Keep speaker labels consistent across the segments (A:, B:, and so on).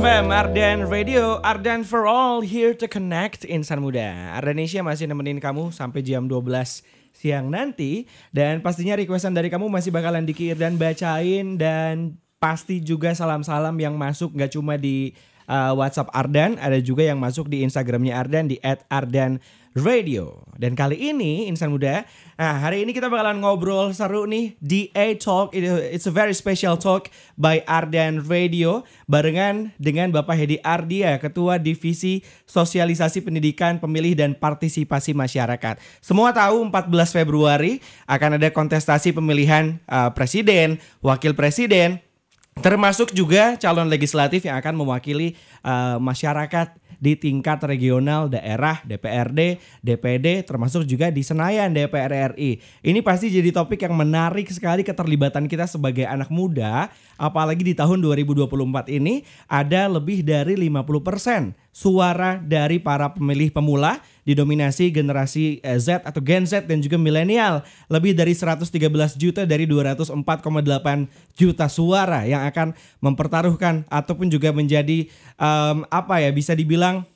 A: FM, Arden Radio, Arden for all, here to connect insan muda. Ardenesia masih nemenin kamu sampai jam 12 siang nanti. Dan pastinya requestan dari kamu masih bakalan dikir dan bacain. Dan pasti juga salam-salam yang masuk gak cuma di uh, WhatsApp Ardan, ada juga yang masuk di Instagramnya Ardan di @ardan Radio. Dan kali ini insan muda, nah hari ini kita bakalan ngobrol seru nih di A Talk. It's a very special talk by Ardian Radio barengan dengan Bapak Hedi Ardia, Ketua Divisi Sosialisasi Pendidikan Pemilih dan Partisipasi Masyarakat. Semua tahu 14 Februari akan ada kontestasi pemilihan uh, presiden, wakil presiden, termasuk juga calon legislatif yang akan mewakili uh, masyarakat di tingkat regional, daerah, DPRD, DPD, termasuk juga di Senayan DPR RI. Ini pasti jadi topik yang menarik sekali keterlibatan kita sebagai anak muda, apalagi di tahun 2024 ini ada lebih dari 50 persen suara dari para pemilih pemula didominasi generasi eh, Z atau Gen Z dan juga milenial. Lebih dari 113 juta dari 204,8 juta suara yang akan mempertaruhkan ataupun juga menjadi um, apa ya bisa dibilang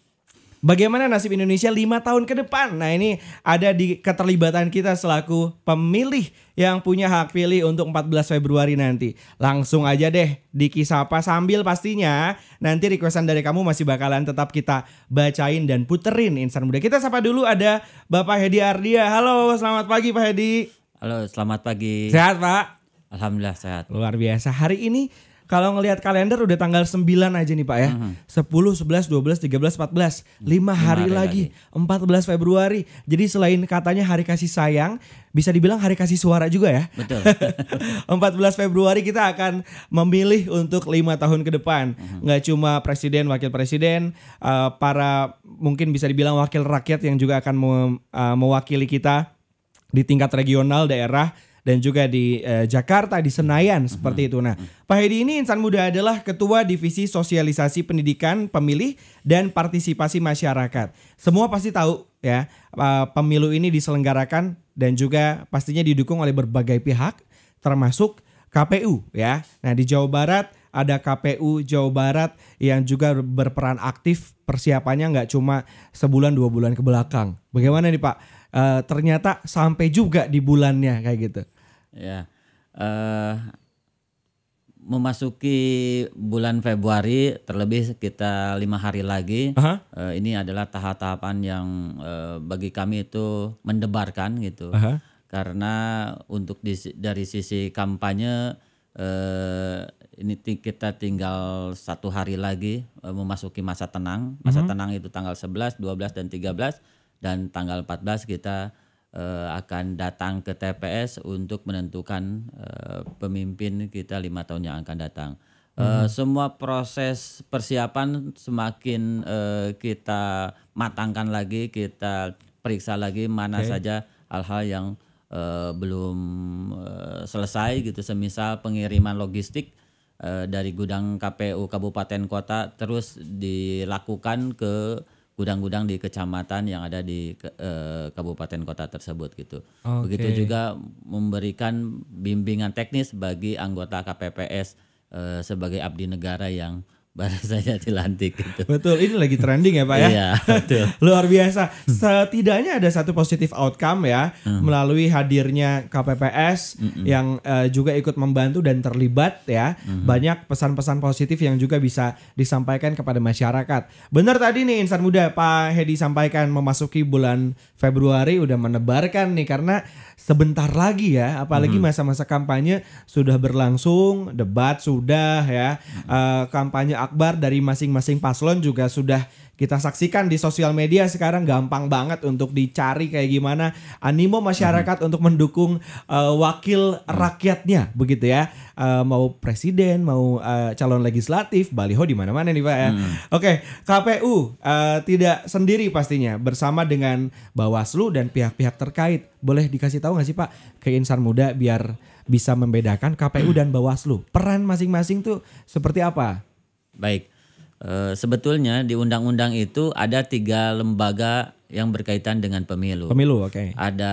A: Bagaimana nasib Indonesia lima tahun ke depan? Nah ini ada di keterlibatan kita selaku pemilih yang punya hak pilih untuk 14 Februari nanti. Langsung aja deh di Kisapa sambil pastinya nanti requestan dari kamu masih bakalan tetap kita bacain dan puterin Insan Muda. Kita sapa dulu ada Bapak Hedi Ardia. Halo, selamat pagi Pak Hedi.
B: Halo, selamat pagi. Sehat Pak? Alhamdulillah sehat.
A: Luar biasa. Hari ini kalau ngelihat kalender udah tanggal 9 aja nih Pak ya. Mm -hmm. 10, 11, 12, 13, 14. 5 hari, hari lagi. lagi 14 Februari. Jadi selain katanya hari kasih sayang, bisa dibilang hari kasih suara juga ya. Betul. 14 Februari kita akan memilih untuk lima tahun ke depan. Mm -hmm. cuma presiden, wakil presiden, eh, para mungkin bisa dibilang wakil rakyat yang juga akan eh, mewakili kita di tingkat regional daerah dan juga di uh, Jakarta di Senayan mhm. seperti itu. Nah, Pak Hedi ini insan muda adalah ketua divisi sosialisasi pendidikan pemilih dan partisipasi masyarakat. Semua pasti tahu ya pemilu ini diselenggarakan dan juga pastinya didukung oleh berbagai pihak termasuk KPU ya. Nah, di Jawa Barat ada KPU Jawa Barat yang juga berperan aktif persiapannya nggak cuma sebulan dua bulan ke belakang. Bagaimana nih Pak? E, ternyata sampai juga di bulannya kayak gitu.
B: Ya. Uh, memasuki bulan Februari terlebih kita lima hari lagi uh ini adalah tahap-tahapan yang uh, bagi kami itu mendebarkan gitu uh karena untuk di, dari sisi kampanye uh, ini kita tinggal satu hari lagi memasuki masa tenang masa uh-huh. tenang itu tanggal 11, 12 dan 13 dan tanggal 14 kita Eh, akan datang ke TPS untuk menentukan uh, pemimpin kita lima tahun yang akan datang. Uh, hmm. Semua proses persiapan semakin uh, kita matangkan lagi, kita periksa lagi mana okay. saja hal-hal yang uh, belum uh, selesai gitu, semisal pengiriman logistik uh, dari gudang KPU Kabupaten Kota terus dilakukan ke gudang-gudang di kecamatan yang ada di ke, eh, kabupaten kota tersebut gitu. Okay. Begitu juga memberikan bimbingan teknis bagi anggota KPPS eh, sebagai abdi negara yang baru saja dilantik gitu.
A: Betul, ini lagi trending ya Pak ya. Iya, betul. Luar biasa. Setidaknya ada satu positif outcome ya hmm. melalui hadirnya KPPS hmm. yang uh, juga ikut membantu dan terlibat ya. Hmm. Banyak pesan-pesan positif yang juga bisa disampaikan kepada masyarakat. Benar tadi nih insan muda Pak Hedi sampaikan memasuki bulan Februari udah menebarkan nih karena sebentar lagi ya, apalagi masa-masa kampanye sudah berlangsung, debat sudah ya, eh, kampanye akbar dari masing-masing paslon juga sudah kita saksikan di sosial media sekarang gampang banget untuk dicari kayak gimana animo masyarakat hmm. untuk mendukung uh, wakil hmm. rakyatnya begitu ya uh, mau presiden mau uh, calon legislatif baliho di mana-mana nih pak ya hmm. oke okay, KPU uh, tidak sendiri pastinya bersama dengan Bawaslu dan pihak-pihak terkait boleh dikasih tahu nggak sih pak ke insan muda biar bisa membedakan KPU dan Bawaslu peran masing-masing tuh seperti apa
B: Baik. E, sebetulnya di undang-undang itu ada tiga lembaga yang berkaitan dengan pemilu. Pemilu, oke. Okay. Ada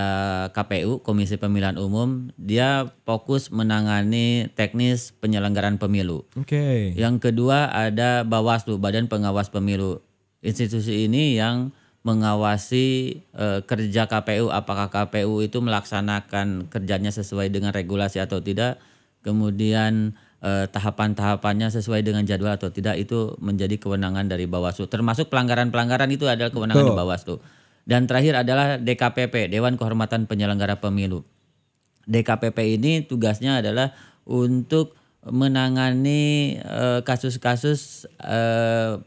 B: KPU, Komisi Pemilihan Umum, dia fokus menangani teknis penyelenggaraan pemilu. Oke. Okay. Yang kedua ada Bawaslu, Badan Pengawas Pemilu. Institusi ini yang mengawasi e, kerja KPU, apakah KPU itu melaksanakan kerjanya sesuai dengan regulasi atau tidak. Kemudian eh, tahapan-tahapannya sesuai dengan jadwal atau tidak itu menjadi kewenangan dari Bawaslu. Termasuk pelanggaran-pelanggaran itu adalah kewenangan Betul. di Bawaslu. Dan terakhir adalah DKPP, Dewan Kehormatan Penyelenggara Pemilu. DKPP ini tugasnya adalah untuk menangani eh, kasus-kasus eh,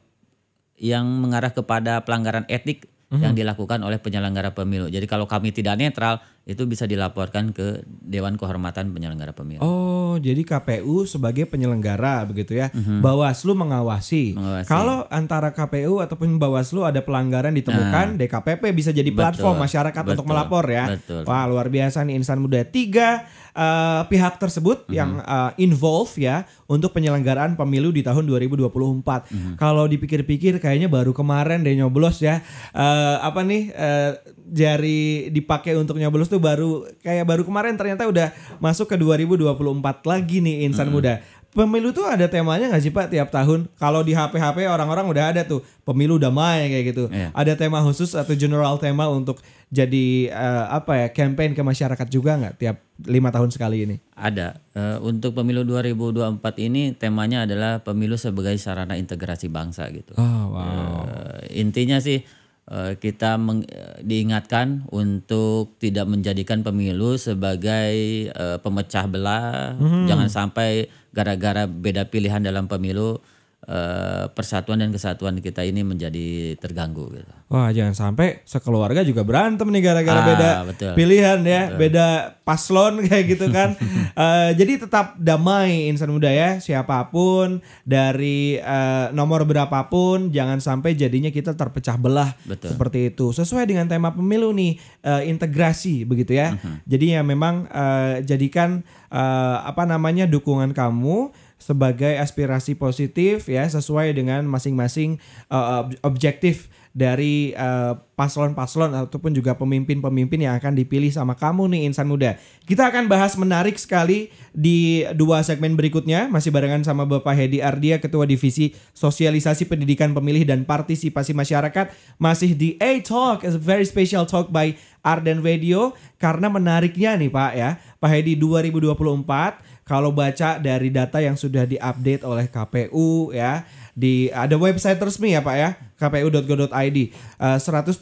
B: yang mengarah kepada pelanggaran etik mm-hmm. yang dilakukan oleh penyelenggara pemilu. Jadi kalau kami tidak netral itu bisa dilaporkan ke Dewan Kehormatan Penyelenggara Pemilu. Oh,
A: jadi KPU sebagai penyelenggara begitu ya. Mm-hmm. Bawaslu mengawasi. mengawasi. Kalau antara KPU ataupun Bawaslu ada pelanggaran ditemukan, nah. DKPP bisa jadi platform masyarakat Betul. untuk melapor ya. Betul. Wah, luar biasa nih insan muda. Tiga uh, pihak tersebut mm-hmm. yang uh, involve ya untuk penyelenggaraan pemilu di tahun 2024. Mm-hmm. Kalau dipikir-pikir kayaknya baru kemarin deh nyoblos ya. Uh, apa nih uh, jari dipakai untuk nyoblos tuh baru kayak baru kemarin ternyata udah masuk ke 2024 lagi nih insan hmm. muda. Pemilu tuh ada temanya gak sih Pak tiap tahun? Kalau di HP-HP orang-orang udah ada tuh pemilu damai kayak gitu. Yeah. Ada tema khusus atau general tema untuk jadi uh, apa ya campaign ke masyarakat juga nggak tiap lima tahun sekali ini?
B: Ada. Uh, untuk pemilu 2024 ini temanya adalah pemilu sebagai sarana integrasi bangsa gitu. Oh, wow. Uh, intinya sih Eh, kita meng, eh, diingatkan untuk tidak menjadikan pemilu sebagai uh, pemecah belah. Mm -hmm. Jangan sampai gara-gara beda pilihan dalam pemilu Eh, persatuan dan kesatuan kita ini menjadi terganggu gitu.
A: Wah, jangan sampai sekeluarga juga berantem nih gara-gara ah, beda betul. pilihan ya, betul. beda paslon kayak gitu kan. uh, jadi tetap damai insan muda ya, siapapun dari uh, nomor berapapun jangan sampai jadinya kita terpecah belah betul. seperti itu. Sesuai dengan tema pemilu nih, uh, integrasi begitu ya. Uh mm-hmm. -huh. Jadi ya memang uh, jadikan uh, apa namanya dukungan kamu sebagai aspirasi positif ya sesuai dengan masing-masing uh, objektif dari eh, paslon-paslon uh, ataupun juga pemimpin-pemimpin yang akan dipilih sama kamu nih insan muda. Kita akan bahas menarik sekali di dua segmen berikutnya masih barengan sama Bapak Hedi Ardia Ketua Divisi Sosialisasi Pendidikan Pemilih dan Partisipasi Masyarakat masih di A Talk a very special talk by Arden Radio karena menariknya nih Pak ya. Pak Hedi 2024 kalau baca dari data yang sudah diupdate oleh KPU ya di ada website resmi ya Pak ya kpu.go.id uh, 113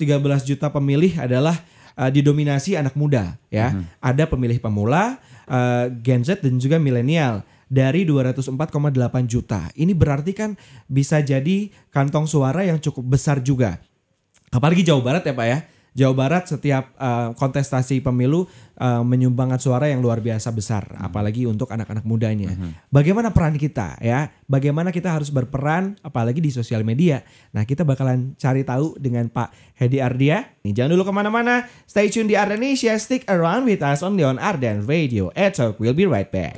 A: juta pemilih adalah uh, didominasi anak muda ya. Hmm. Ada pemilih pemula, uh, Gen Z dan juga milenial dari 204,8 juta. Ini berarti kan bisa jadi kantong suara yang cukup besar juga. Apalagi Jawa Barat ya Pak ya. Jawa Barat setiap uh, kontestasi pemilu uh, menyumbangkan suara yang luar biasa besar, hmm. apalagi untuk anak-anak mudanya. Hmm. Bagaimana peran kita ya? Bagaimana kita harus berperan, apalagi di sosial media? Nah, kita bakalan cari tahu dengan Pak Hedi Ardia. Nih, jangan dulu kemana-mana. Stay tune di Ardenisia, Stick around with us on Leon Arden Radio. Etok, we'll be right back.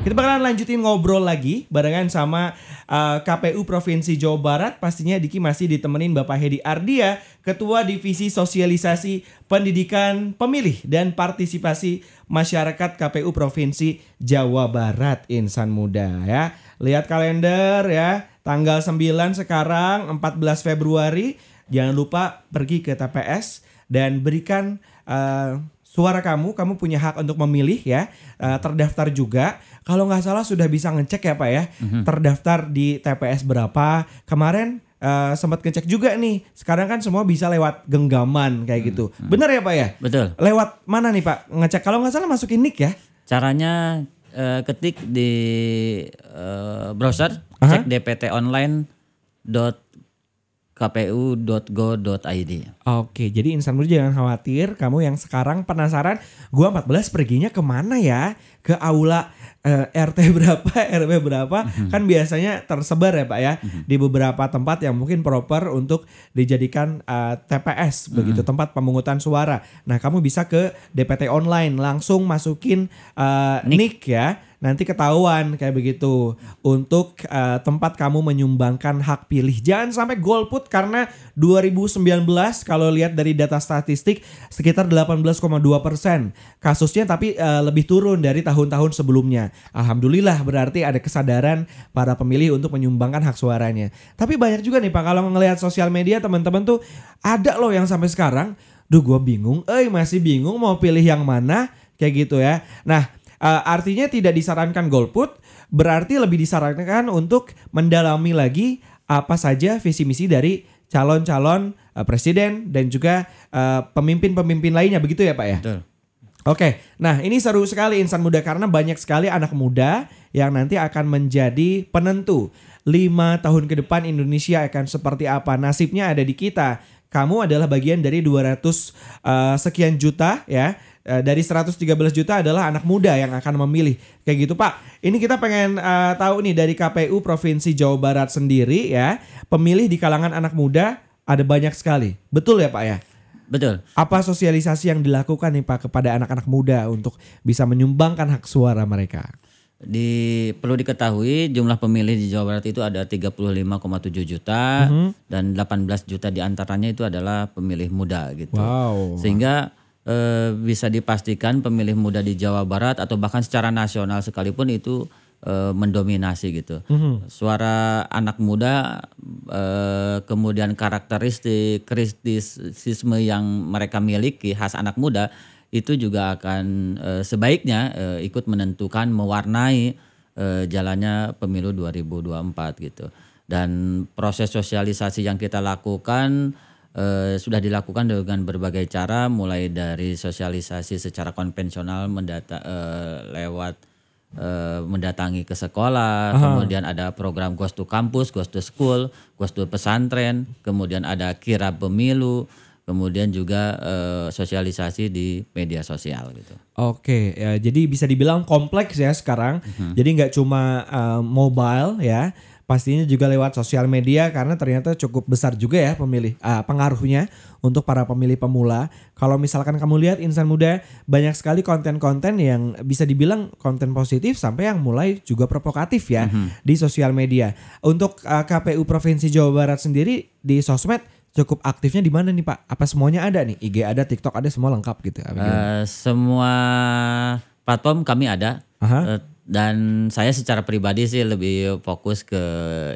A: Kita bakalan lanjutin ngobrol lagi barengan sama uh, eh, KPU Provinsi Jawa Barat. Pastinya Diki masih ditemenin Bapak Hedi Ardia, Ketua Divisi Sosialisasi Pendidikan Pemilih dan Partisipasi Masyarakat KPU Provinsi Jawa Barat. Insan muda ya. Lihat kalender ya. Tanggal 9 sekarang 14 Februari. Jangan lupa pergi ke TPS dan berikan uh, suara kamu, kamu punya hak untuk memilih ya, uh, terdaftar juga. Kalau nggak salah sudah bisa ngecek ya pak ya, mm-hmm. terdaftar di TPS berapa. Kemarin uh, eh, sempat ngecek juga nih. Sekarang kan semua bisa lewat genggaman kayak mhm, gitu. Mm-hmm. Bener ya pak ya?
B: Betul. Lewat mana nih pak ngecek? Kalau nggak salah masukin nick ya? Caranya uh, ketik di uh, browser, Aha. cek dpt dot kpu.go.id.
A: Oke, jadi insan muda jangan khawatir. Kamu yang sekarang penasaran, gua 14 perginya kemana ya? Ke aula eh, RT berapa, RW berapa? Mm-hmm. Kan biasanya tersebar ya pak ya mm-hmm. di beberapa tempat yang mungkin proper untuk dijadikan eh, TPS mm-hmm. begitu tempat pemungutan suara. Nah, kamu bisa ke DPT online langsung masukin eh, nick. nick ya nanti ketahuan kayak begitu untuk uh, tempat kamu menyumbangkan hak pilih. Jangan sampai golput karena 2019 kalau lihat dari data statistik sekitar 18,2 persen kasusnya tapi uh, lebih turun dari tahun-tahun sebelumnya. Alhamdulillah berarti ada kesadaran para pemilih untuk menyumbangkan hak suaranya. Tapi banyak juga nih Pak kalau ngelihat sosial media teman-teman tuh ada loh yang sampai sekarang duh gue bingung, eh masih bingung mau pilih yang mana kayak gitu ya. Nah, Uh, artinya tidak disarankan golput, berarti lebih disarankan untuk mendalami lagi apa saja visi misi dari calon-calon uh, presiden dan juga uh, pemimpin-pemimpin lainnya begitu ya Pak ya. Betul. Oke, nah ini seru sekali insan muda karena banyak sekali anak muda yang nanti akan menjadi penentu lima tahun ke depan Indonesia akan seperti apa nasibnya ada di kita. Kamu adalah bagian dari 200 uh, sekian juta ya Eh, seratus dari 113 juta adalah anak muda yang akan memilih. Kayak gitu, Pak. Ini kita pengen uh, tahu nih dari KPU Provinsi Jawa Barat sendiri ya, pemilih di kalangan anak muda ada banyak sekali. Betul ya, Pak ya? Betul. Apa sosialisasi yang dilakukan nih Pak kepada anak-anak muda untuk bisa menyumbangkan hak suara mereka?
B: Di perlu diketahui jumlah pemilih di Jawa Barat itu ada 35,7 juta mm -hmm. dan 18 juta diantaranya itu adalah pemilih muda gitu. Wow. Sehingga e, bisa dipastikan pemilih muda di Jawa Barat atau bahkan secara nasional sekalipun itu e, mendominasi gitu. Mm-hmm. Suara anak muda e, kemudian karakteristik kristisisme yang mereka miliki khas anak muda itu juga akan e, sebaiknya e, ikut menentukan mewarnai e, jalannya pemilu 2024 gitu. Dan proses sosialisasi yang kita lakukan e, sudah dilakukan dengan berbagai cara mulai dari sosialisasi secara konvensional mendata e, lewat e, mendatangi ke sekolah, Aha. kemudian ada program Ghost to Campus, Ghost to School, Ghost to Pesantren, kemudian ada Kira Pemilu, kemudian juga e, sosialisasi di media sosial gitu.
A: Oke, ya, jadi bisa dibilang kompleks ya sekarang. Mm -hmm. Jadi nggak cuma uh, mobile ya, pastinya juga lewat sosial media karena ternyata cukup besar juga ya pemilih uh, pengaruhnya untuk para pemilih pemula. Kalau misalkan kamu lihat insan muda banyak sekali konten-konten yang bisa dibilang konten positif sampai yang mulai juga provokatif ya mm -hmm. di sosial media. Untuk uh, ah, KPU Provinsi Jawa Barat sendiri di sosmed cukup aktifnya di mana nih Pak? Apa semuanya ada nih? IG ada, TikTok ada, semua lengkap
B: gitu. uh, semua platform kami ada. Uh, dan saya secara pribadi sih lebih fokus ke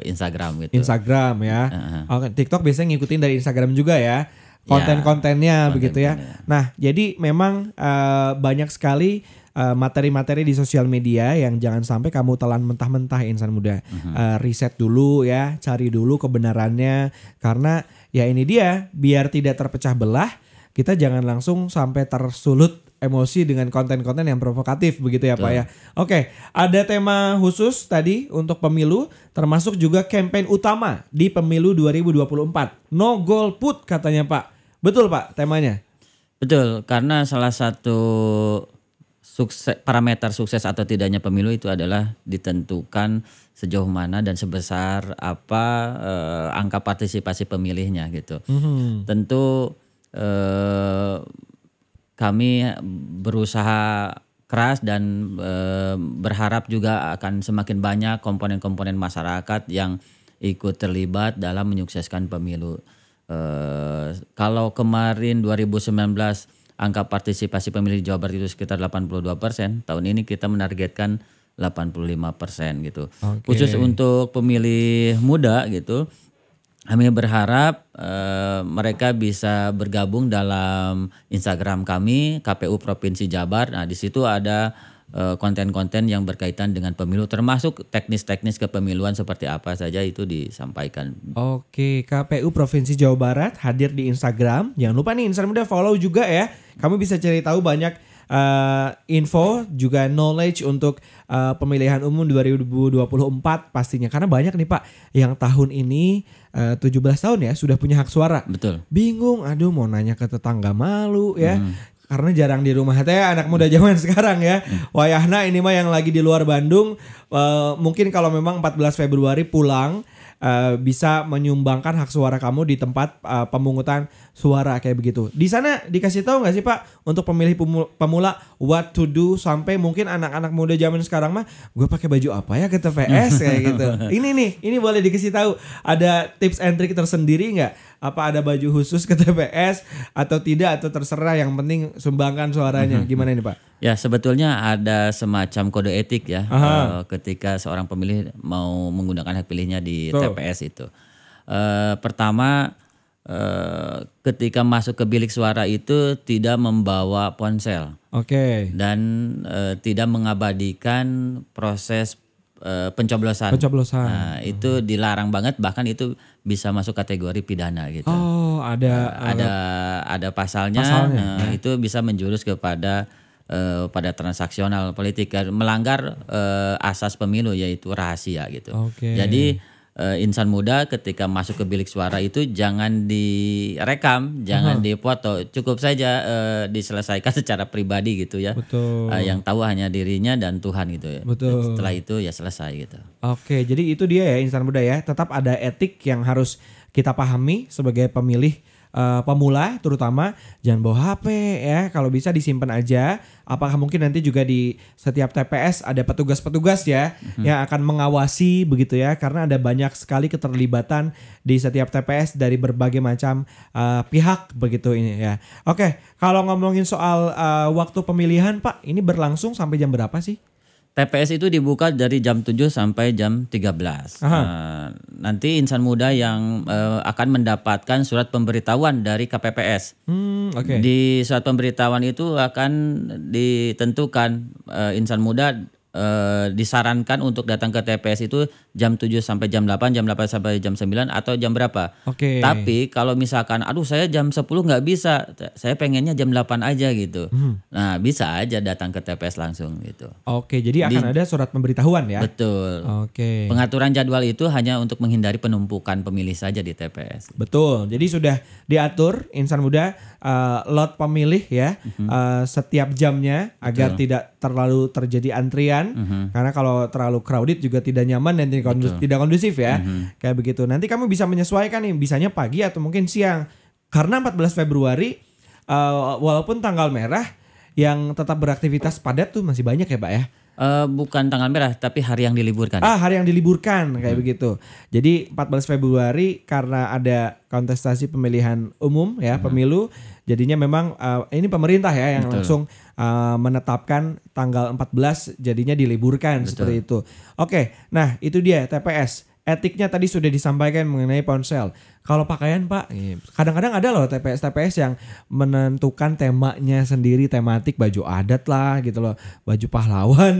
B: Instagram gitu.
A: Instagram ya. Uh-huh. Oke, TikTok biasanya ngikutin dari Instagram juga ya. Konten-kontennya ya, begitu ya. Nah, jadi memang uh, banyak sekali materi eh, materi-materi di sosial media yang jangan sampai kamu telan mentah-mentah insan muda. Uh-huh. Uh, riset dulu ya, cari dulu kebenarannya karena ya ini dia biar tidak terpecah belah kita jangan langsung sampai tersulut emosi dengan konten-konten yang provokatif begitu ya Pak ya. Oke, ada tema khusus tadi untuk pemilu termasuk juga kampanye utama di pemilu
B: 2024. No goal put katanya Pak. Betul Pak temanya? Betul, karena salah satu sukses parameter sukses atau tidaknya pemilu itu adalah ditentukan sejauh mana dan sebesar apa eh, angka partisipasi pemilihnya gitu. Mm -hmm. Tentu eh, kami berusaha keras dan eh, berharap juga akan semakin banyak komponen-komponen masyarakat yang ikut terlibat dalam menyukseskan pemilu. Eh, kalau kemarin 2019 angka partisipasi pemilih Jawa Barat itu sekitar 82 persen, tahun ini kita menargetkan 85 persen gitu. Okay. Khusus untuk pemilih muda gitu, kami berharap uh, mereka bisa bergabung dalam Instagram kami KPU Provinsi Jabar. Nah, di situ ada eh, konten-konten uh, yang berkaitan dengan pemilu termasuk teknis-teknis kepemiluan seperti apa saja itu disampaikan. Oke,
A: KPU Provinsi Jawa Barat hadir di Instagram. Jangan lupa nih Instagram udah follow juga ya. Kamu bisa cari tahu banyak uh, info juga knowledge untuk uh, pemilihan umum 2024 pastinya karena banyak nih Pak yang tahun ini eh, uh, 17 tahun ya sudah punya hak suara. Betul. Bingung, aduh mau nanya ke tetangga malu ya. Hmm karena jarang di rumah teh anak muda zaman sekarang ya. Hmm. Wayahna ini mah yang lagi di luar Bandung uh, mungkin kalau memang 14 Februari pulang Eh, bisa menyumbangkan hak suara kamu di tempat uh, pemungutan suara kayak begitu. Di sana dikasih tahu nggak sih Pak untuk pemilih pemula what to do sampai mungkin anak-anak muda zaman sekarang mah gue pakai baju apa ya ke TPS kayak gitu. Ini nih, ini boleh dikasih tahu ada tips and trick tersendiri nggak? apa ada baju khusus ke TPS atau tidak atau terserah yang penting sumbangkan suaranya. uh-huh. Gimana ini Pak?
B: Ya sebetulnya ada semacam kode etik ya uh, ketika seorang pemilih mau menggunakan hak pilihnya di so. TPS itu. Uh, pertama uh, ketika masuk ke bilik suara itu tidak membawa ponsel. Oke. Okay. Dan uh, tidak mengabadikan proses Eh, pencoblosan. Pencoblosan. Nah, hmm. itu dilarang banget bahkan itu bisa masuk kategori pidana gitu. Oh,
A: ada uh, ada
B: ada pasalnya. pasalnya. Nah, ya. itu bisa menjurus kepada uh, pada transaksional politik melanggar uh, asas pemilu yaitu rahasia gitu. Okay. Jadi uh, insan muda ketika masuk ke bilik suara itu jangan direkam, jangan uh -huh. dipoto, cukup saja uh, diselesaikan secara pribadi gitu ya. Betul. Uh, yang tahu hanya dirinya dan Tuhan gitu ya. Betul. Setelah itu ya selesai gitu.
A: Oke, jadi itu dia ya insan muda ya. Tetap ada etik yang harus kita pahami sebagai pemilih uh, pemula terutama jangan bawa HP ya kalau bisa disimpan aja apakah mungkin nanti juga di setiap TPS ada petugas-petugas ya mm-hmm. yang akan mengawasi begitu ya karena ada banyak sekali keterlibatan di setiap TPS dari berbagai macam uh, pihak begitu ini ya. Oke, kalau ngomongin
B: soal uh, waktu pemilihan Pak, ini berlangsung sampai jam berapa sih? TPS itu dibuka dari jam 7 sampai jam 13. Aha. Nah, nanti insan muda yang eh, akan mendapatkan surat pemberitahuan dari KPPS. Hmm, okay. Di surat pemberitahuan itu akan ditentukan uh, insan muda uh, disarankan untuk datang ke TPS itu jam 7 sampai jam 8, jam 8 sampai jam 9 atau jam berapa.
A: Oke. Okay. Tapi
B: kalau misalkan aduh saya jam 10 nggak bisa, saya pengennya jam 8 aja gitu. Hmm. Nah, bisa aja datang ke TPS langsung gitu.
A: Oke, jadi akan Di, ada surat pemberitahuan
B: ya. Betul. Oke. Pengaturan jadwal itu hanya untuk menghindari penumpukan pemilih saja di TPS.
A: Betul. Jadi sudah diatur insan muda uh, lot pemilih ya uh -huh. uh, setiap jamnya agar betul. tidak terlalu terjadi antrian uh mhm. -huh. karena kalau terlalu crowded juga tidak nyaman dan Iya, kondus tidak kondusif ya. Mm-hmm. Kayak begitu. Nanti kamu bisa menyesuaikan nih, bisanya pagi atau mungkin siang. Karena 14 Februari uh, walaupun tanggal merah yang tetap beraktivitas padat tuh masih banyak ya, Pak ya. Uh, bukan tanggal merah tapi hari yang diliburkan. Ah, hari yang diliburkan kayak hmm. begitu. Jadi 14 Februari karena ada kontestasi pemilihan umum ya, hmm. pemilu, jadinya memang uh, ini pemerintah ya yang Betul. langsung uh, menetapkan tanggal 14 jadinya diliburkan Betul. seperti itu. Oke, nah itu dia TPS etiknya tadi sudah disampaikan mengenai ponsel. Kalau pakaian pak, iya. kadang-kadang ada loh TPS-TPS yang menentukan temanya sendiri, tematik baju adat lah gitu loh, baju pahlawan.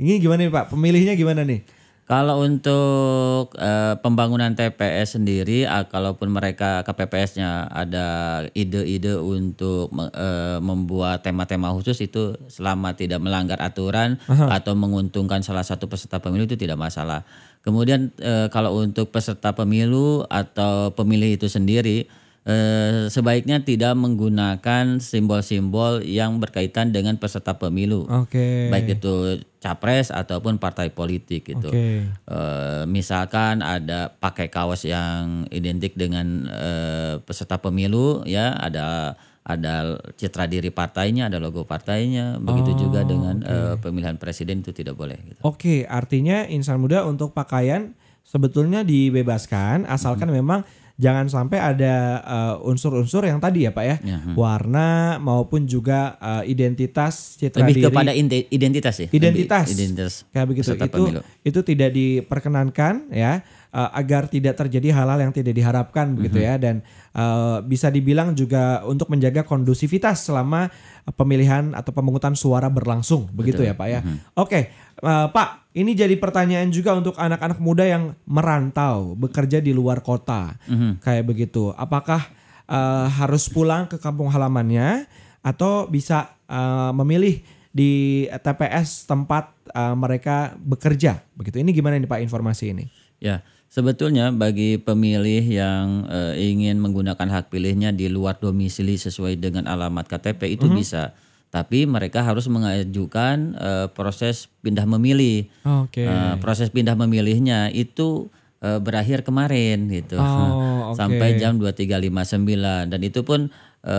A: Ini gimana nih pak? Pemilihnya
B: gimana nih? Kalau untuk uh, pembangunan TPS sendiri, uh, kalaupun mereka KPPS-nya ada ide-ide untuk uh, membuat tema-tema khusus itu selama tidak melanggar aturan Aha. atau menguntungkan salah satu peserta pemilu itu tidak masalah. Kemudian uh, kalau untuk peserta pemilu atau pemilih itu sendiri, Eh, sebaiknya tidak menggunakan simbol-simbol yang berkaitan dengan peserta pemilu. Oke. Okay. Baik itu capres ataupun partai politik gitu. Okay. Eh, misalkan ada pakai kaos yang identik dengan eh, peserta pemilu ya, ada ada citra diri partainya, ada logo partainya. Begitu oh, juga dengan okay. uh, eh, pemilihan presiden itu tidak boleh. Gitu.
A: Oke, okay, artinya insan muda untuk pakaian sebetulnya dibebaskan asalkan -hmm. memang jangan sampai ada eh, unsur-unsur uh, yang tadi ya Pak ya, ya hmm. warna maupun juga uh, identitas citra Lebih diri. kepada identitas ya. Identitas. identitas. Kayak begitu itu pemilu. itu tidak diperkenankan ya uh, agar tidak terjadi hal-hal yang tidak diharapkan begitu mm-hmm. ya mhm. dan uh, bisa dibilang juga untuk menjaga kondusivitas selama pemilihan atau pemungutan suara berlangsung begitu Betul. ya Pak ya. Mm-hmm. Oke, okay. uh, eh, Pak, ini jadi pertanyaan juga untuk anak-anak muda yang merantau, bekerja di luar kota. Mm-hmm. Kayak begitu. Apakah uh, harus pulang ke kampung halamannya atau bisa uh, memilih di TPS tempat uh, mereka bekerja begitu. Ini gimana nih Pak informasi ini?
B: Ya. Sebetulnya bagi pemilih yang e, ingin menggunakan hak pilihnya di luar domisili sesuai dengan alamat KTP itu mm -hmm. bisa, tapi mereka harus mengajukan e, proses pindah memilih. Okay. Eh, proses pindah memilihnya itu e, berakhir kemarin gitu. Oh, okay. Sampai jam 23.59 dan itu pun e,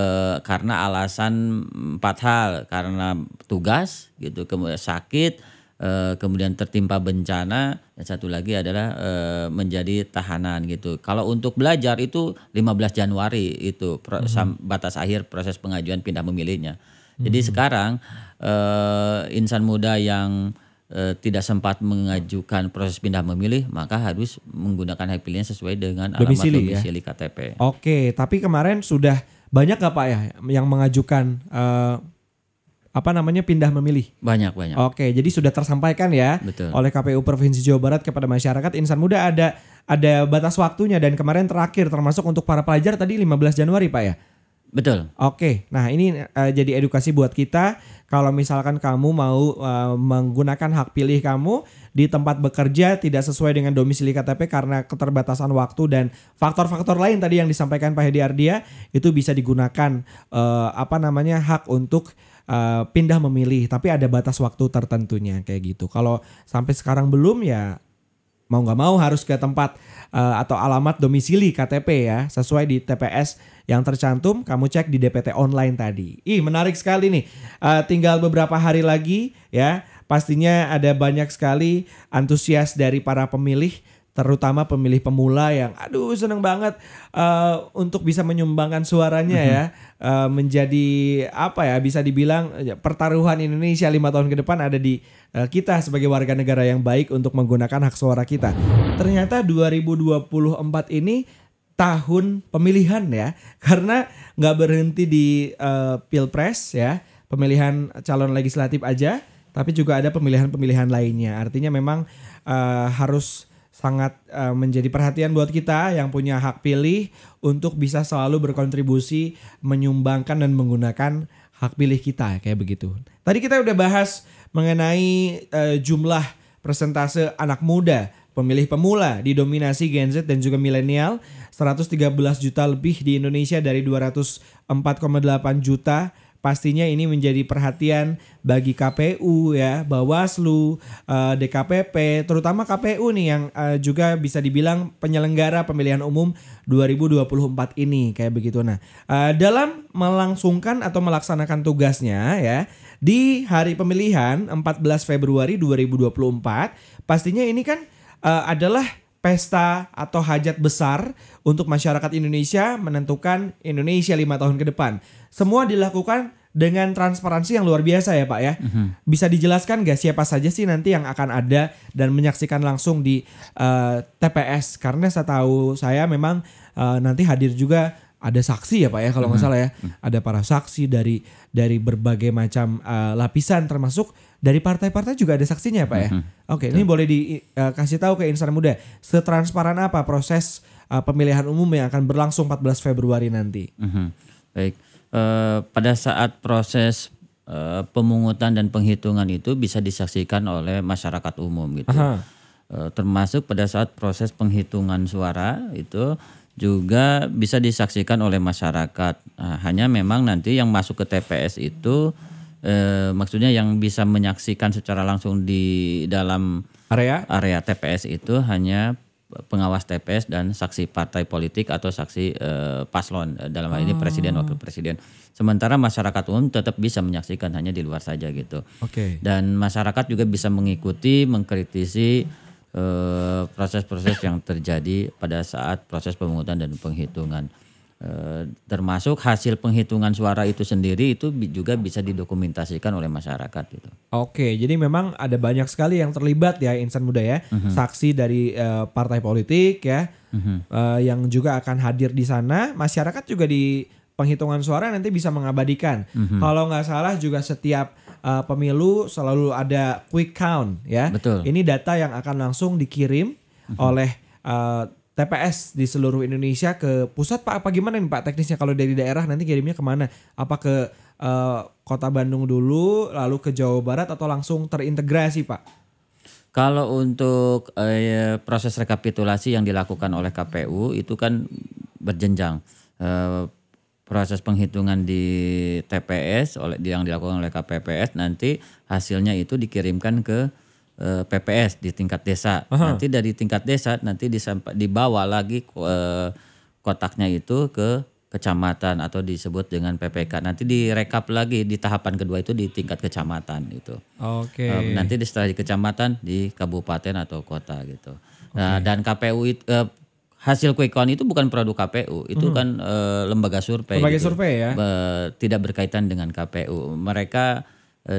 B: karena alasan empat hal, karena tugas gitu, kemudian sakit Eh, kemudian tertimpa bencana dan satu lagi adalah e, menjadi tahanan gitu. Kalau untuk belajar itu 15 Januari itu pro, hmm. batas akhir proses pengajuan pindah memilihnya. Jadi hmm. sekarang e, insan muda yang e, tidak sempat mengajukan proses pindah memilih maka harus menggunakan hak pilihnya sesuai dengan domisili, alamat domisili ya? KTP.
A: Oke, tapi kemarin sudah banyak gak pak ya yang mengajukan uh, apa namanya pindah memilih? Banyak banyak. Oke, jadi sudah tersampaikan ya Betul. oleh KPU Provinsi Jawa Barat kepada masyarakat insan muda ada ada batas waktunya dan kemarin terakhir termasuk untuk para pelajar tadi 15 Januari Pak ya. Betul. Oke, nah ini uh, jadi edukasi buat kita kalau misalkan kamu mau uh, menggunakan hak pilih kamu di tempat bekerja tidak sesuai dengan domisili KTP karena keterbatasan waktu dan faktor-faktor lain tadi yang disampaikan Pak Hedi Ardia itu bisa digunakan uh, apa namanya hak untuk Eh, pindah memilih, tapi ada batas waktu tertentunya kayak gitu. Kalau sampai sekarang belum ya mau nggak mau harus ke tempat uh, atau alamat domisili KTP ya sesuai di TPS yang tercantum kamu cek di DPT online tadi. Ih menarik sekali nih. Uh, tinggal beberapa hari lagi ya. Pastinya ada banyak sekali antusias dari para pemilih terutama pemilih pemula yang aduh seneng banget uh, untuk bisa menyumbangkan suaranya ya uh, menjadi apa ya bisa dibilang ya, pertaruhan Indonesia lima tahun ke depan ada di uh, kita sebagai warga negara yang baik untuk menggunakan hak suara kita. Ternyata 2024 ini tahun pemilihan ya karena nggak berhenti di uh, pilpres ya pemilihan calon legislatif aja tapi juga ada pemilihan-pemilihan lainnya artinya memang uh, harus sangat uh, menjadi perhatian buat kita yang punya hak pilih untuk bisa selalu berkontribusi menyumbangkan dan menggunakan hak pilih kita kayak begitu. Tadi kita udah bahas mengenai uh, jumlah persentase anak muda pemilih pemula didominasi Gen Z dan juga milenial 113 juta lebih di Indonesia dari 204,8 juta Pastinya ini menjadi perhatian bagi KPU ya, Bawaslu, eh, DKPP, terutama KPU nih yang eh, juga bisa dibilang penyelenggara pemilihan umum 2024 ini kayak begitu. Nah, eh, dalam melangsungkan atau melaksanakan tugasnya ya di hari pemilihan 14 Februari 2024, pastinya ini kan eh, adalah pesta atau hajat besar untuk masyarakat Indonesia menentukan Indonesia lima tahun ke depan. Semua dilakukan dengan transparansi yang luar biasa ya Pak ya. Mm-hmm. Bisa dijelaskan gak siapa saja sih nanti yang akan ada dan menyaksikan langsung di uh, eh, TPS? Karena saya tahu saya memang uh, nanti hadir juga ada saksi ya Pak ya kalau nggak mm-hmm. salah ya. Mhm. Ada para saksi dari dari berbagai macam uh, lapisan termasuk dari partai-partai juga ada saksinya ya, Pak ya. Mm-hmm. Oke, okay, ini boleh dikasih eh, uh, tahu ke insan muda setransparan apa proses uh, pemilihan umum yang akan berlangsung 14 Februari nanti.
B: Mm-hmm. Baik. Uh, pada saat proses uh, pemungutan dan penghitungan itu bisa disaksikan oleh masyarakat umum gitu. Aha. termasuk pada saat proses penghitungan suara itu juga bisa disaksikan oleh masyarakat. Nah, hanya memang nanti yang masuk ke TPS itu eh, maksudnya yang bisa menyaksikan secara langsung di dalam area area TPS itu hanya pengawas TPS dan saksi partai politik atau saksi e, paslon dalam hal ini oh. presiden wakil presiden. Sementara masyarakat umum tetap bisa menyaksikan hanya di luar saja gitu. Oke. Okay. Dan masyarakat juga bisa mengikuti, mengkritisi eh, proses-proses yang terjadi pada saat proses pemungutan dan penghitungan. Eh, termasuk hasil penghitungan suara itu sendiri itu juga bisa didokumentasikan oleh masyarakat gitu.
A: Oke, jadi memang ada banyak sekali yang terlibat ya insan muda ya, mhm. saksi dari uh, partai politik ya,
B: uh
A: yang juga akan hadir di sana. Masyarakat juga di penghitungan suara nanti bisa mengabadikan. Mhm. Kalau nggak salah juga setiap uh, pemilu selalu ada quick count ya. Betul. Ini data yang akan langsung dikirim oleh uh, TPS di seluruh Indonesia ke pusat Pak apa gimana nih Pak teknisnya kalau dari daerah nanti kirimnya kemana apa ke uh, kota Bandung dulu lalu ke Jawa Barat atau langsung terintegrasi Pak
B: kalau untuk eh, proses rekapitulasi yang dilakukan oleh KPU itu kan berjenjang. Eh, proses penghitungan di TPS oleh yang dilakukan oleh KPPS nanti hasilnya itu dikirimkan ke Eh, PPS di tingkat desa. -huh. Nanti dari tingkat desa nanti disampa, dibawa lagi e, kotaknya itu ke kecamatan atau disebut dengan PPK. Nanti direkap lagi di tahapan kedua itu di tingkat kecamatan itu. Oke. Okay. Eh, nanti di setelah di kecamatan di kabupaten atau kota gitu. Okay. Nah, dan KPU itu, e, hasil quick count itu bukan produk KPU, itu hmm. kan e, lembaga survei. Lembaga gitu. survei ya. E, tidak berkaitan dengan KPU. Mereka e,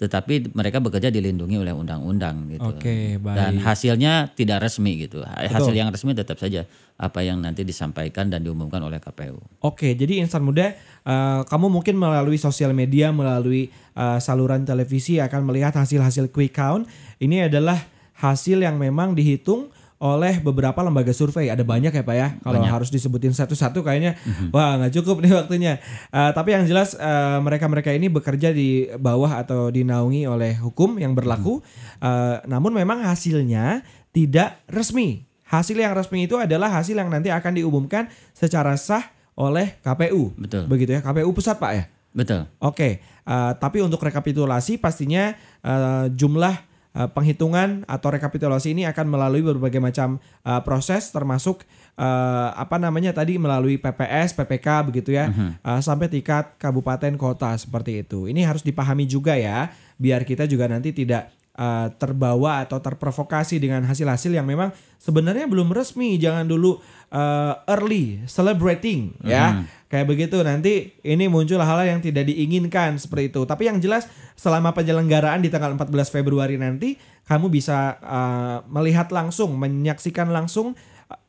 B: tetapi mereka bekerja dilindungi oleh undang-undang
A: gitu. Oke,
B: baik. Dan hasilnya tidak resmi gitu. Betul. Hasil yang resmi tetap saja apa yang nanti disampaikan dan diumumkan oleh KPU.
A: Oke, jadi insan muda, uh, kamu mungkin melalui sosial media, melalui uh, saluran televisi akan melihat hasil-hasil quick count. Ini adalah hasil yang memang dihitung oleh beberapa lembaga survei ada banyak ya pak ya kalau harus disebutin satu-satu kayaknya mhm. wah nggak cukup nih waktunya uh, tapi yang jelas mereka eh, mereka-mereka ini bekerja di bawah atau dinaungi oleh hukum yang berlaku uh, namun memang hasilnya tidak resmi hasil yang resmi itu adalah hasil yang nanti akan diumumkan secara sah oleh KPU betul begitu ya KPU pusat pak ya betul oke okay. uh, tapi untuk rekapitulasi pastinya uh, jumlah Eh, penghitungan atau rekapitulasi ini akan melalui berbagai macam uh, proses termasuk uh, apa namanya tadi melalui PPS, PPK begitu ya uh-huh. uh, sampai tingkat kabupaten kota seperti itu. Ini harus dipahami juga ya biar kita juga nanti tidak uh, terbawa atau terprovokasi dengan hasil-hasil yang memang sebenarnya belum resmi. Jangan dulu uh, early celebrating hmm. ya. Mm-hmm. Kayak begitu nanti ini muncul hal-hal yang tidak diinginkan seperti itu. Tapi yang jelas selama penyelenggaraan di tanggal 14 Februari nanti kamu bisa uh, melihat langsung, menyaksikan langsung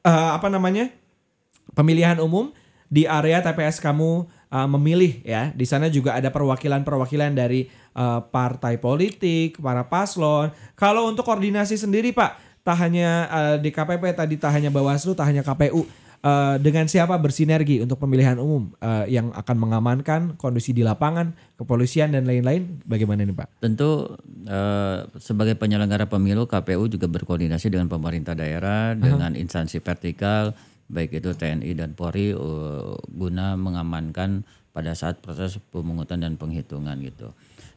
A: uh, apa namanya? pemilihan umum di area TPS kamu uh, memilih ya. Di sana juga ada perwakilan-perwakilan dari uh, partai politik, para paslon. Kalau untuk koordinasi sendiri Pak, tak hanya uh, di KPP tadi, tak hanya Bawaslu, tak hanya KPU. Uh, dengan siapa bersinergi untuk pemilihan umum uh, yang akan mengamankan kondisi di lapangan, kepolisian dan lain-lain, bagaimana nih Pak?
B: Tentu uh, sebagai penyelenggara pemilu KPU juga berkoordinasi dengan pemerintah daerah, uh -huh. dengan instansi vertikal, baik itu TNI dan Polri uh, guna mengamankan pada saat proses pemungutan dan penghitungan gitu.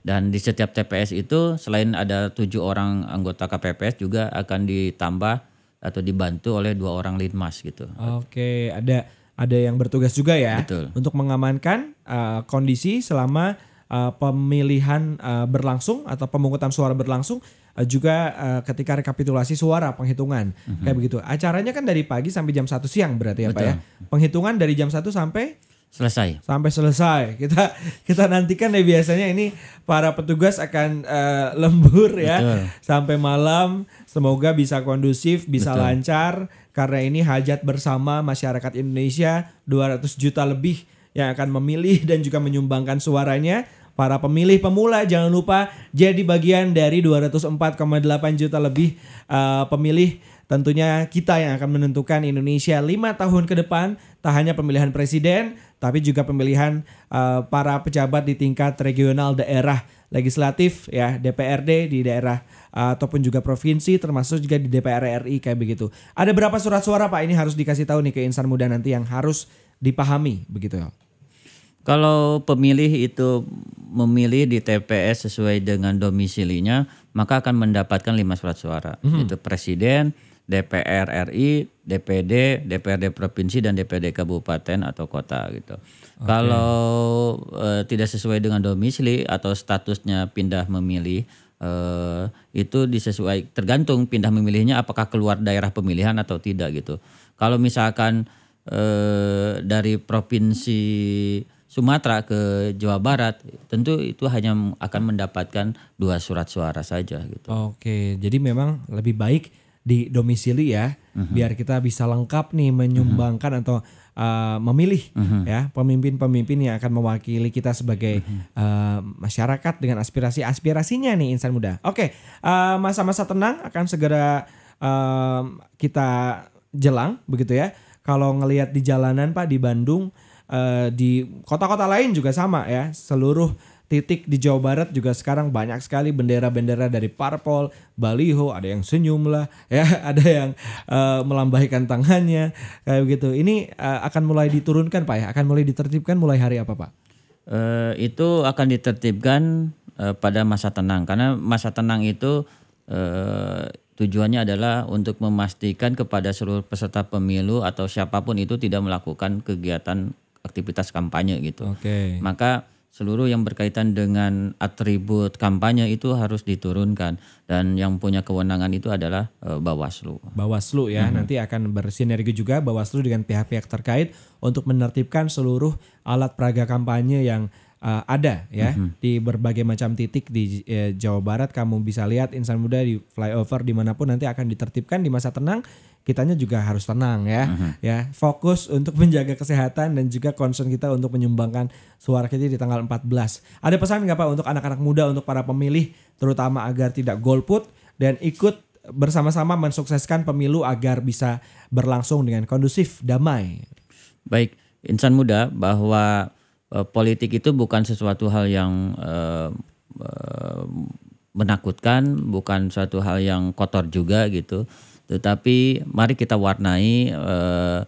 B: Dan di setiap TPS itu selain ada tujuh orang anggota KPPS juga akan ditambah atau dibantu oleh dua orang linmas gitu.
A: Oke, ada ada yang bertugas juga ya Betul. untuk mengamankan uh, kondisi selama uh, pemilihan uh, berlangsung atau pemungutan suara berlangsung Eh, juga uh, ketika rekapitulasi suara penghitungan mm-hmm. kayak begitu. Acaranya kan dari pagi sampai jam satu siang berarti ya Betul. Pak ya. Penghitungan dari jam satu sampai selesai sampai selesai kita kita nantikan ya biasanya ini para petugas akan uh, lembur ya sampai malam semoga bisa kondusif bisa Betul. lancar karena ini hajat bersama masyarakat Indonesia 200 juta lebih yang akan memilih dan juga menyumbangkan suaranya Para pemilih pemula jangan lupa jadi bagian dari 204,8 juta lebih uh, pemilih Tentunya kita yang akan menentukan Indonesia lima tahun ke depan, tak hanya pemilihan presiden, tapi juga pemilihan uh, para pejabat di tingkat regional daerah legislatif ya DPRD di daerah uh, ataupun juga provinsi termasuk juga di DPR RI kayak begitu. Ada berapa surat suara Pak ini harus dikasih tahu nih ke insan muda nanti yang harus dipahami begitu ya.
B: Kalau pemilih itu memilih di TPS sesuai dengan domisilinya, maka akan mendapatkan lima surat suara, hmm. yaitu presiden, DPR RI, DPD, DPRD provinsi dan DPD kabupaten atau kota gitu. Okay. Kalau e, tidak sesuai dengan domisili atau statusnya pindah memilih e, itu disesuai tergantung pindah memilihnya apakah keluar daerah pemilihan atau tidak gitu. Kalau misalkan e, dari provinsi Sumatera ke Jawa Barat, tentu itu hanya akan mendapatkan dua surat suara saja gitu.
A: Oke, jadi memang lebih baik di domisili ya, uh mhm. -huh. biar kita bisa lengkap nih menyumbangkan uh mhm. -huh. atau uh, memilih uh mhm. -huh. ya pemimpin-pemimpin yang akan mewakili kita sebagai uh -huh. uh, masyarakat dengan aspirasi-aspirasinya nih insan muda. Oke, masa ah, masa-masa tenang akan segera uh, kita jelang begitu ya. Kalau ngelihat di jalanan Pak di Bandung Eh, di kota-kota lain juga sama ya. Seluruh titik di Jawa Barat juga sekarang banyak sekali bendera-bendera dari parpol, baliho, ada yang senyum lah, ya, ada yang uh, melambaikan tangannya kayak begitu. Ini uh, akan mulai diturunkan Pak ya, akan mulai ditertibkan mulai hari apa Pak?
B: Uh, itu akan ditertibkan uh, pada masa tenang karena masa tenang itu uh, tujuannya adalah untuk memastikan kepada seluruh peserta pemilu atau siapapun itu tidak melakukan kegiatan aktivitas kampanye gitu. Okay. Maka seluruh yang berkaitan dengan atribut kampanye itu harus diturunkan dan yang punya kewenangan itu adalah e, Bawaslu.
A: Bawaslu ya, mm hmm. nanti akan bersinergi juga Bawaslu dengan pihak-pihak terkait untuk menertibkan seluruh alat peraga kampanye yang uh, ada ya mm -hmm. di berbagai macam titik di eh, Jawa Barat kamu bisa lihat insan muda di flyover dimanapun nanti akan ditertibkan di masa tenang kitanya juga harus tenang ya. uh-huh. Ya, fokus untuk menjaga kesehatan dan juga concern kita untuk menyumbangkan suara kita di tanggal 14. Ada pesan nggak Pak untuk anak-anak muda untuk para pemilih terutama agar tidak golput dan ikut bersama-sama mensukseskan pemilu agar bisa berlangsung dengan kondusif, damai.
B: Baik, insan muda bahwa e, politik itu bukan sesuatu hal yang e, e, menakutkan, bukan suatu hal yang kotor juga gitu tetapi mari kita warnai eh,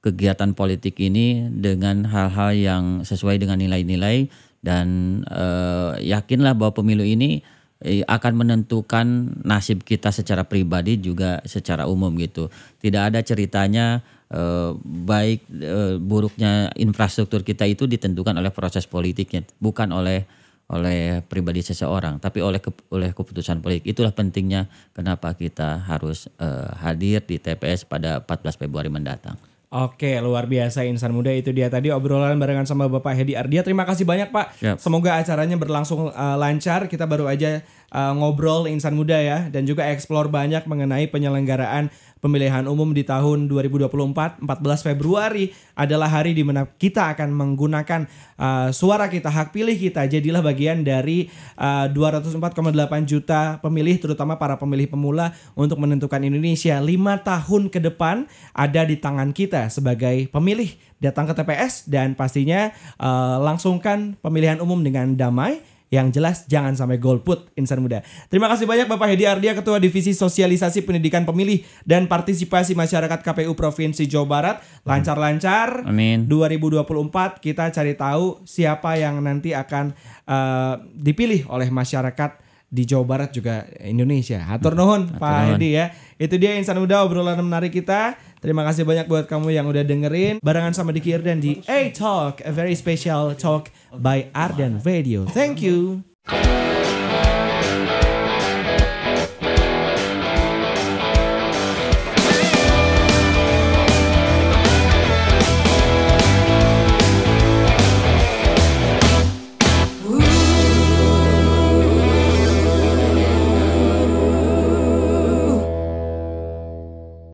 B: kegiatan politik ini dengan hal-hal yang sesuai dengan nilai-nilai dan eh, yakinlah bahwa pemilu ini eh, akan menentukan nasib kita secara pribadi juga secara umum gitu. Tidak ada ceritanya eh, baik eh, buruknya infrastruktur kita itu ditentukan oleh proses politiknya, bukan oleh oleh pribadi seseorang, tapi oleh ke, oleh keputusan politik. Itulah pentingnya kenapa kita harus uh, hadir di TPS pada 14 Februari mendatang.
A: Oke, luar biasa insan muda itu dia tadi obrolan barengan sama Bapak Hedi Ardia. Terima kasih banyak Pak. Yep. Semoga acaranya berlangsung uh, lancar. Kita baru aja uh, ngobrol insan muda ya dan juga explore banyak mengenai penyelenggaraan Pemilihan umum di tahun 2024 14 Februari adalah hari di mana kita akan menggunakan uh, suara kita, hak pilih kita. Jadilah bagian dari uh, 204,8 juta pemilih terutama para pemilih pemula untuk menentukan Indonesia 5 tahun ke depan ada di tangan kita sebagai pemilih. Datang ke TPS dan pastinya uh, langsungkan pemilihan umum dengan damai yang jelas jangan sampai golput insan muda. Terima kasih banyak Bapak Hedi Ardia Ketua Divisi Sosialisasi Pendidikan Pemilih dan Partisipasi Masyarakat KPU Provinsi Jawa Barat. Lancar-lancar. Amin. 2024 kita cari tahu siapa yang nanti akan uh, dipilih oleh masyarakat di Jawa Barat juga Indonesia. Hatur hmm. nuhun Pak Hedi ya. Itu dia insan muda obrolan menarik kita. Terima kasih banyak buat kamu yang udah dengerin barangan sama Diki Irden di A Talk, a very special talk by Arden Radio. Thank
B: you.